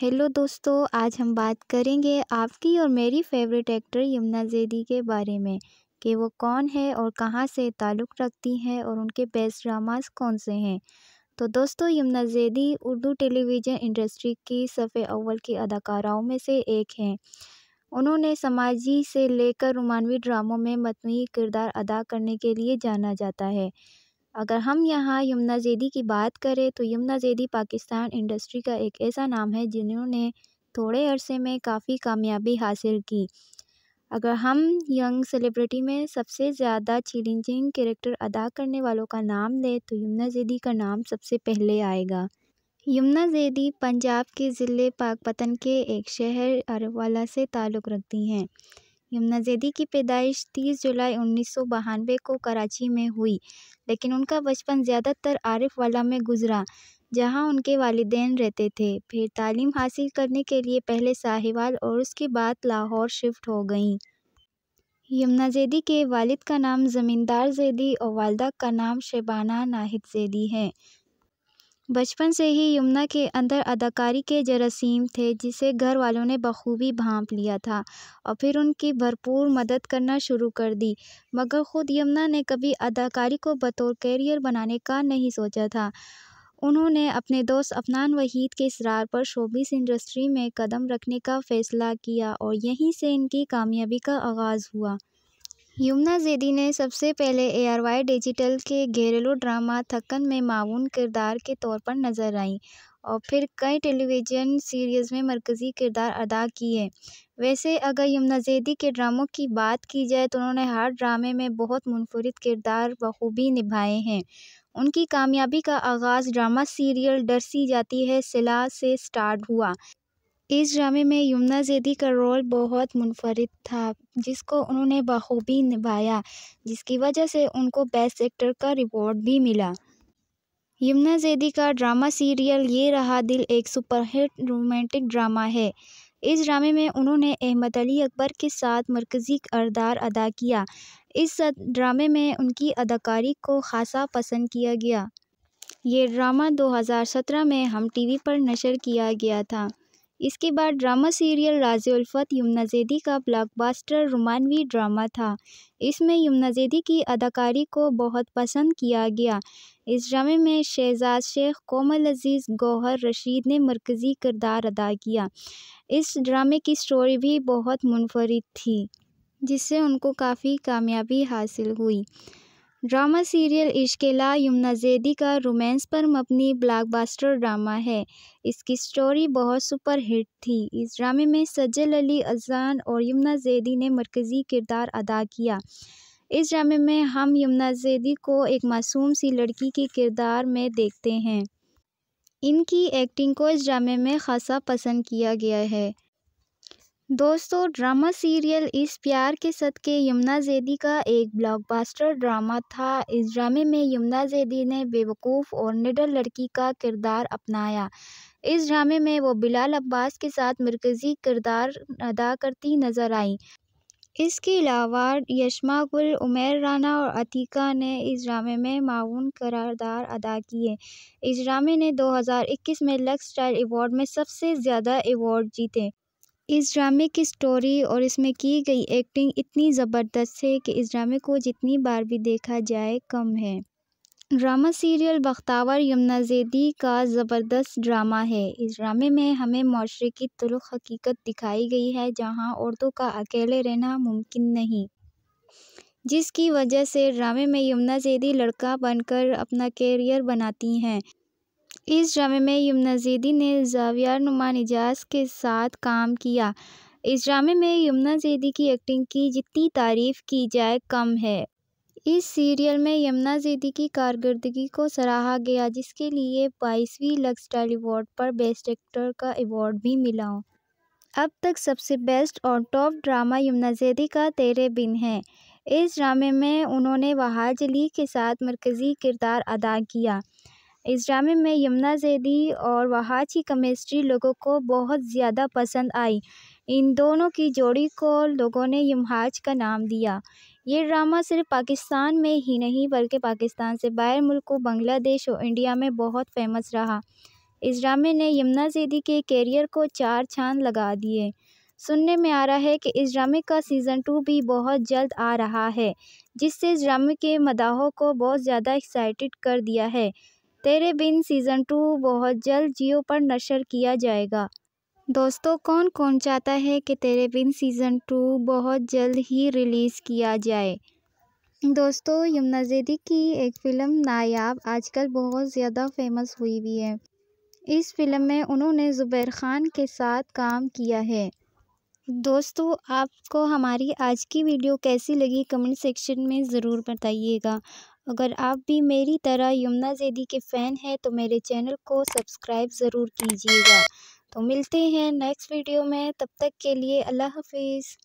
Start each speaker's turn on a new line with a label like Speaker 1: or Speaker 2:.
Speaker 1: hello दोस्तों आज हम बात करेंगे आपकी और मेरी फेवरेट एक्टर यमुना जेदी के बारे में कि वो कौन है और कहाँ से ताल्लुक़ रखती हैं और उनके बेस्ट ड्रामास कौन से हैं तो दोस्तों यमुना जेदी उर्दू टेलीविज़न इंडस्ट्री की सफ़े अव्वल की अदाकाराओं में से एक हैं उन्होंने समाजी से लेकर रोमानवी ड्रामों में मतनी किरदार अदा करने के लिए जाना जाता है अगर हम यहाँ यमुना जैदी की बात करें तो यमुना जैदी पाकिस्तान इंडस्ट्री का एक ऐसा नाम है जिन्होंने थोड़े अरसे में काफ़ी कामयाबी हासिल की अगर हम यंग सेलिब्रिटी में सबसे ज़्यादा चैलेंजिंग कैरेक्टर अदा करने वालों का नाम लें तो यमुना जैदी का नाम सबसे पहले आएगा यमुना जैदी पंजाब के ज़िले पाकपतन के एक शहर अरवाला से ताल्लुक़ रखती हैं यमुना जैदी की पैदाइश तीस जुलाई उन्नीस सौ को कराची में हुई लेकिन उनका बचपन ज़्यादातर आरिफ वाला में गुज़रा जहाँ उनके वालदे रहते थे फिर तालीम हासिल करने के लिए पहले साहिवाल और उसके बाद लाहौर शिफ्ट हो गईं यमुना जैदी के वालिद का नाम ज़मींदार जैदी और वालदा का नाम शेबाना नाहिद जैदी है बचपन से ही यमुना के अंदर अदाकारी के जरासीम थे जिसे घर वालों ने बख़ूबी भांप लिया था और फिर उनकी भरपूर मदद करना शुरू कर दी मगर ख़ुद यमुना ने कभी अदाकारी को बतौर कैरियर बनाने का नहीं सोचा था उन्होंने अपने दोस्त अफनान वहीद के इसरार पर शोबिस इंडस्ट्री में कदम रखने का फ़ैसला किया और यहीं से इनकी कामयाबी का आगाज़ हुआ यमुना जेदी ने सबसे पहले एआरवाई डिजिटल के घरेलू ड्रामा थक्कन में माउन किरदार के तौर पर नज़र आई और फिर कई टेलीविज़न सीरीज़ में मरकज़ी किरदार अदा किए वैसे अगर यमुना जेदी के ड्रामों की बात की जाए तो उन्होंने हर ड्रामे में बहुत मुनफरद किरदार बखूबी निभाए हैं उनकी कामयाबी का आगाज़ ड्रामा सीरियल डर सी जाती है सिला से स्टार्ट हुआ इस ड्रामे में यमुना जैदी का रोल बहुत मुनफरद था जिसको उन्होंने बखूबी निभाया जिसकी वजह से उनको बेस्ट एक्टर का रिवॉर्ड भी मिला यमुना जैदी का ड्रामा सीरियल ये रहा दिल एक सुपरहिट रोमांटिक ड्रामा है इस ड्रामे में उन्होंने अहमद अली अकबर के साथ मरकज़ी करदार अदा किया इस ड्रामे में उनकी अदाकारी को खासा पसंद किया गया ये ड्रामा 2017 में हम टीवी पर नशर किया गया था इसके बाद ड्रामा सीरियल राज उल्फत यमुना जेदी का ब्लॉकबस्टर रोमानवी ड्रामा था इसमें यमुना जेदी की अदाकारी को बहुत पसंद किया गया इस ड्रामे में शहजाद शेख कोमल अजीज़ गौहर रशीद ने मरकज़ी किरदार अदा किया इस ड्रामे की स्टोरी भी बहुत मुनफरद थी जिससे उनको काफ़ी कामयाबी हासिल हुई ड्रामा सीरियल इश्केला यमुना जैदी का रोमांस पर मबनी ब्लॉकबस्टर ड्रामा है इसकी स्टोरी बहुत सुपर हिट थी इस ड्रामे में सज्जल अली अजान और यमुना जैदी ने मरकज़ी किरदार अदा किया इस ड्रामे में हम यमुना जैदी को एक मासूम सी लड़की के किरदार में देखते हैं इनकी एक्टिंग को इस ड्रामे में खासा पसंद किया गया है दोस्तों ड्रामा सीरियल इस प्यार के सद के यमुना जैदी का एक ब्लॉकबस्टर ड्रामा था इस ड्रामे में यमुना जैदी ने बेवकूफ़ और निडर लड़की का किरदार अपनाया इस ड्रामे में वो बिलाल अब्बास के साथ मरकज़ी किरदार अदा करती नज़र आई इसके अलावा यशमा गुल उमेर राना और अतीका ने इस ड्रामे में माउन करारदार अदा किए इस ड्रामे ने 2021 में लक्स स्टाइल अवार्ड में सबसे ज़्यादा अवार्ड जीते इस ड्रामे की स्टोरी और इसमें की गई एक्टिंग इतनी ज़बरदस्त है कि इस ड्रामे को जितनी बार भी देखा जाए कम है ड्रामा सीरियल बख्तावर यमुना जैदी का ज़बरदस्त ड्रामा है इस ड्रामे में हमें माशरे की तुलक हकीकत दिखाई गई है जहां औरतों का अकेले रहना मुमकिन नहीं जिसकी वजह से ड्रामे में यमुना जैदी लड़का बनकर अपना कैरियर बनाती हैं इस ड्रामे में यमुना जैदी ने जावियार नुमा निजाज के साथ काम किया इस ड्रामे में यमुना जैदी की एक्टिंग की जितनी तारीफ़ की जाए कम है इस सीरियल में यमुना जैदी की कारकर्दगी को सराहा गया जिसके लिए बाईसवीं लक्स स्टाइल अवार्ड पर बेस्ट एक्टर का अवार्ड भी मिला अब तक सबसे बेस्ट और टॉप ड्रामा यमुना जैदी का तेरे बिन है इस ड्रामे में उन्होंने वहाज अली के साथ मरकज़ी किरदार अदा किया इस ड्रामे में यमुना जैदी और वहाज की केमिस्ट्री लोगों को बहुत ज़्यादा पसंद आई इन दोनों की जोड़ी को लोगों ने यमहाज का नाम दिया ये ड्रामा सिर्फ पाकिस्तान में ही नहीं बल्कि पाकिस्तान से बाहर मुल्कों बांग्लादेश और इंडिया में बहुत फेमस रहा इस ड्रामे ने यमुना जैदी के कैरियर को चार छान लगा दिए सुनने में आ रहा है कि इस ड्रामे का सीज़न टू भी बहुत जल्द आ रहा है जिससे इस ड्रामे के मदाहों को बहुत ज़्यादा एक्साइटेड कर दिया है तेरे बिन सीज़न टू बहुत जल्द जियो पर नशर किया जाएगा दोस्तों कौन कौन चाहता है कि तेरे बिन सीज़न टू बहुत जल्द ही रिलीज़ किया जाए दोस्तों यमुना जेदी की एक फ़िल्म नायाब आजकल बहुत ज़्यादा फेमस हुई भी है इस फिल्म में उन्होंने ज़ुबैर ख़ान के साथ काम किया है दोस्तों आपको हमारी आज की वीडियो कैसी लगी कमेंट सेक्शन में ज़रूर बताइएगा अगर आप भी मेरी तरह यमुना जेदी के फ़ैन हैं तो मेरे चैनल को सब्सक्राइब ज़रूर कीजिएगा तो मिलते हैं नेक्स्ट वीडियो में तब तक के लिए अल्लाह हाफिज़